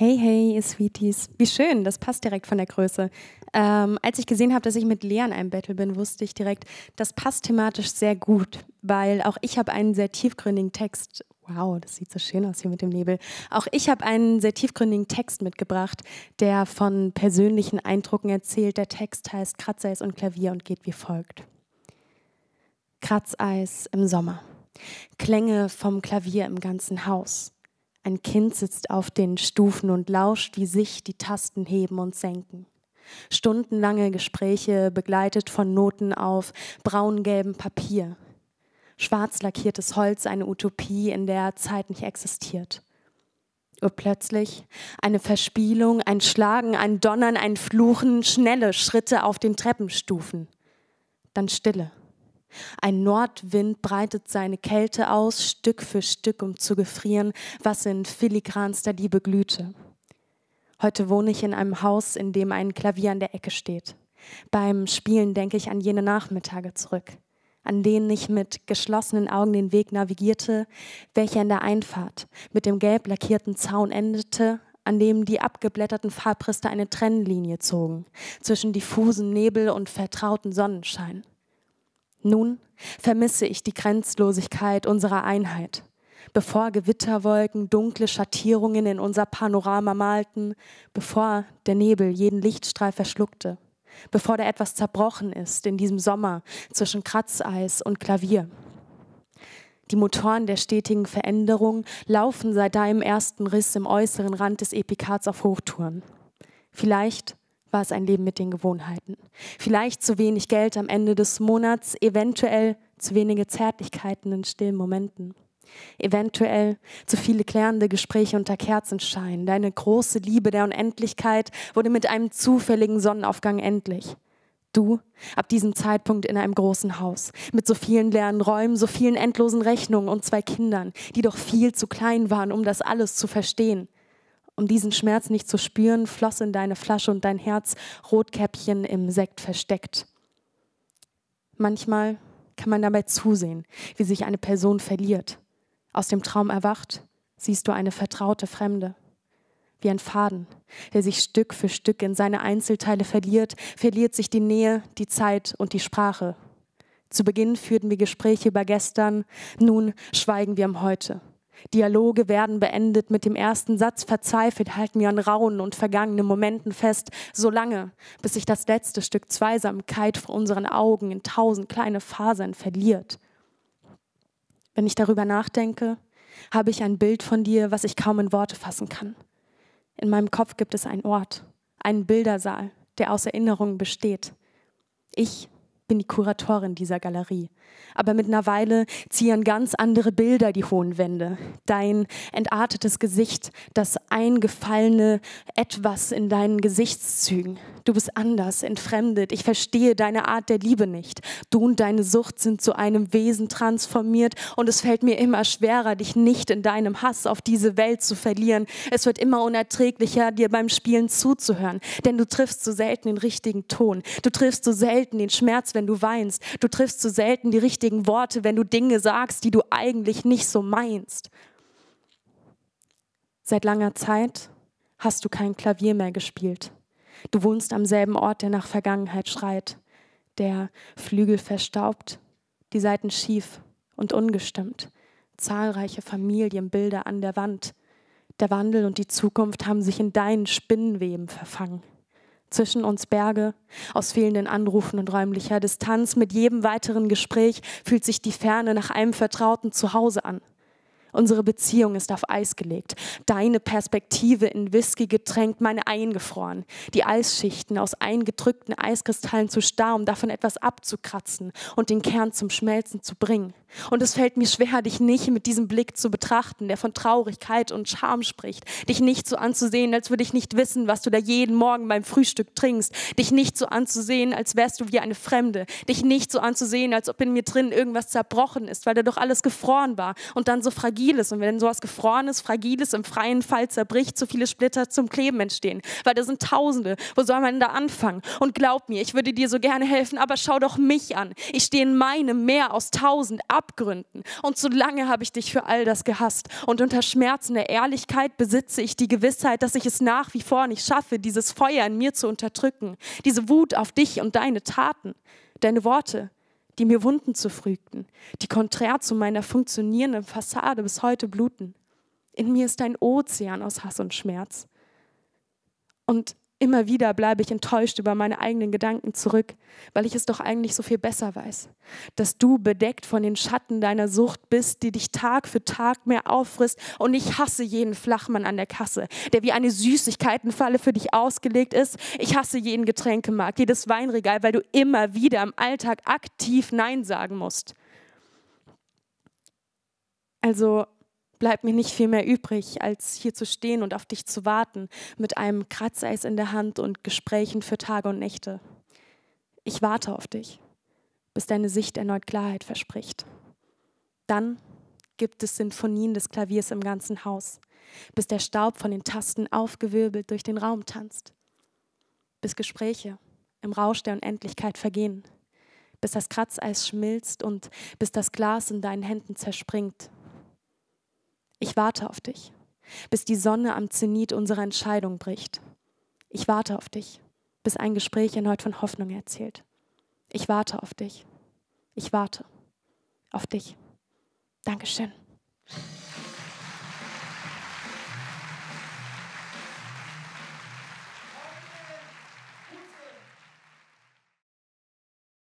Hey, hey, ihr Sweeties. Wie schön, das passt direkt von der Größe. Ähm, als ich gesehen habe, dass ich mit Lea in einem Battle bin, wusste ich direkt, das passt thematisch sehr gut, weil auch ich habe einen sehr tiefgründigen Text. Wow, das sieht so schön aus hier mit dem Nebel. Auch ich habe einen sehr tiefgründigen Text mitgebracht, der von persönlichen Eindrücken erzählt. Der Text heißt Kratzeis und Klavier und geht wie folgt. Kratzeis im Sommer. Klänge vom Klavier im ganzen Haus. Ein Kind sitzt auf den Stufen und lauscht, wie sich die Tasten heben und senken. Stundenlange Gespräche begleitet von Noten auf braungelbem Papier. Schwarz lackiertes Holz, eine Utopie, in der Zeit nicht existiert. Und plötzlich eine Verspielung, ein Schlagen, ein Donnern, ein Fluchen, schnelle Schritte auf den Treppenstufen. Dann Stille. Ein Nordwind breitet seine Kälte aus, Stück für Stück, um zu gefrieren, was in filigranster Liebe glühte. Heute wohne ich in einem Haus, in dem ein Klavier an der Ecke steht. Beim Spielen denke ich an jene Nachmittage zurück, an denen ich mit geschlossenen Augen den Weg navigierte, welcher in der Einfahrt mit dem gelb lackierten Zaun endete, an dem die abgeblätterten Farbriste eine Trennlinie zogen, zwischen diffusen Nebel und vertrauten Sonnenschein. Nun vermisse ich die Grenzlosigkeit unserer Einheit. Bevor Gewitterwolken dunkle Schattierungen in unser Panorama malten, bevor der Nebel jeden Lichtstrahl verschluckte, bevor da etwas zerbrochen ist in diesem Sommer zwischen Kratzeis und Klavier. Die Motoren der stetigen Veränderung laufen seit deinem ersten Riss im äußeren Rand des Epikats auf Hochtouren. Vielleicht war es ein Leben mit den Gewohnheiten. Vielleicht zu wenig Geld am Ende des Monats, eventuell zu wenige Zärtlichkeiten in stillen Momenten. Eventuell zu viele klärende Gespräche unter Kerzenschein. Deine große Liebe der Unendlichkeit wurde mit einem zufälligen Sonnenaufgang endlich. Du, ab diesem Zeitpunkt in einem großen Haus, mit so vielen leeren Räumen, so vielen endlosen Rechnungen und zwei Kindern, die doch viel zu klein waren, um das alles zu verstehen. Um diesen Schmerz nicht zu spüren, floss in deine Flasche und dein Herz Rotkäppchen im Sekt versteckt. Manchmal kann man dabei zusehen, wie sich eine Person verliert. Aus dem Traum erwacht, siehst du eine vertraute Fremde. Wie ein Faden, der sich Stück für Stück in seine Einzelteile verliert, verliert sich die Nähe, die Zeit und die Sprache. Zu Beginn führten wir Gespräche über gestern, nun schweigen wir am Heute. Dialoge werden beendet mit dem ersten Satz, verzweifelt halten wir an rauen und vergangenen Momenten fest, solange, bis sich das letzte Stück Zweisamkeit vor unseren Augen in tausend kleine Fasern verliert. Wenn ich darüber nachdenke, habe ich ein Bild von dir, was ich kaum in Worte fassen kann. In meinem Kopf gibt es einen Ort, einen Bildersaal, der aus Erinnerungen besteht. Ich bin die Kuratorin dieser Galerie aber mit einer Weile ziehen ganz andere Bilder die hohen Wände. Dein entartetes Gesicht, das eingefallene Etwas in deinen Gesichtszügen. Du bist anders, entfremdet. Ich verstehe deine Art der Liebe nicht. Du und deine Sucht sind zu einem Wesen transformiert und es fällt mir immer schwerer, dich nicht in deinem Hass auf diese Welt zu verlieren. Es wird immer unerträglicher, dir beim Spielen zuzuhören, denn du triffst so selten den richtigen Ton. Du triffst so selten den Schmerz, wenn du weinst. Du triffst so selten die die richtigen Worte, wenn du Dinge sagst, die du eigentlich nicht so meinst. Seit langer Zeit hast du kein Klavier mehr gespielt. Du wohnst am selben Ort, der nach Vergangenheit schreit, der Flügel verstaubt, die Seiten schief und ungestimmt, zahlreiche Familienbilder an der Wand. Der Wandel und die Zukunft haben sich in deinen Spinnenweben verfangen zwischen uns Berge. Aus fehlenden Anrufen und räumlicher Distanz mit jedem weiteren Gespräch fühlt sich die Ferne nach einem vertrauten Zuhause an. Unsere Beziehung ist auf Eis gelegt, deine Perspektive in Whisky getränkt, meine eingefroren, die Eisschichten aus eingedrückten Eiskristallen zu starr, um davon etwas abzukratzen und den Kern zum Schmelzen zu bringen. Und es fällt mir schwer, dich nicht mit diesem Blick zu betrachten, der von Traurigkeit und Scham spricht. Dich nicht so anzusehen, als würde ich nicht wissen, was du da jeden Morgen beim Frühstück trinkst. Dich nicht so anzusehen, als wärst du wie eine Fremde. Dich nicht so anzusehen, als ob in mir drin irgendwas zerbrochen ist, weil da doch alles gefroren war und dann so fragil ist. Und wenn sowas gefrorenes, fragiles im freien Fall zerbricht, so viele Splitter zum Kleben entstehen. Weil da sind Tausende. Wo soll man denn da anfangen? Und glaub mir, ich würde dir so gerne helfen, aber schau doch mich an. Ich stehe in meinem Meer aus Tausend. Abgründen. Und so lange habe ich dich für all das gehasst. Und unter Schmerzen der Ehrlichkeit besitze ich die Gewissheit, dass ich es nach wie vor nicht schaffe, dieses Feuer in mir zu unterdrücken, diese Wut auf dich und deine Taten, deine Worte, die mir Wunden zufügten, die konträr zu meiner funktionierenden Fassade bis heute bluten. In mir ist ein Ozean aus Hass und Schmerz. Und Immer wieder bleibe ich enttäuscht über meine eigenen Gedanken zurück, weil ich es doch eigentlich so viel besser weiß, dass du bedeckt von den Schatten deiner Sucht bist, die dich Tag für Tag mehr auffrisst. Und ich hasse jeden Flachmann an der Kasse, der wie eine Süßigkeitenfalle für dich ausgelegt ist. Ich hasse jeden Getränkemarkt, jedes Weinregal, weil du immer wieder im Alltag aktiv Nein sagen musst. Also bleibt mir nicht viel mehr übrig, als hier zu stehen und auf dich zu warten, mit einem Kratzeis in der Hand und Gesprächen für Tage und Nächte. Ich warte auf dich, bis deine Sicht erneut Klarheit verspricht. Dann gibt es Sinfonien des Klaviers im ganzen Haus, bis der Staub von den Tasten aufgewirbelt durch den Raum tanzt, bis Gespräche im Rausch der Unendlichkeit vergehen, bis das Kratzeis schmilzt und bis das Glas in deinen Händen zerspringt ich warte auf dich, bis die Sonne am Zenit unserer Entscheidung bricht. Ich warte auf dich, bis ein Gespräch erneut von Hoffnung erzählt. Ich warte auf dich. Ich warte auf dich. Dankeschön.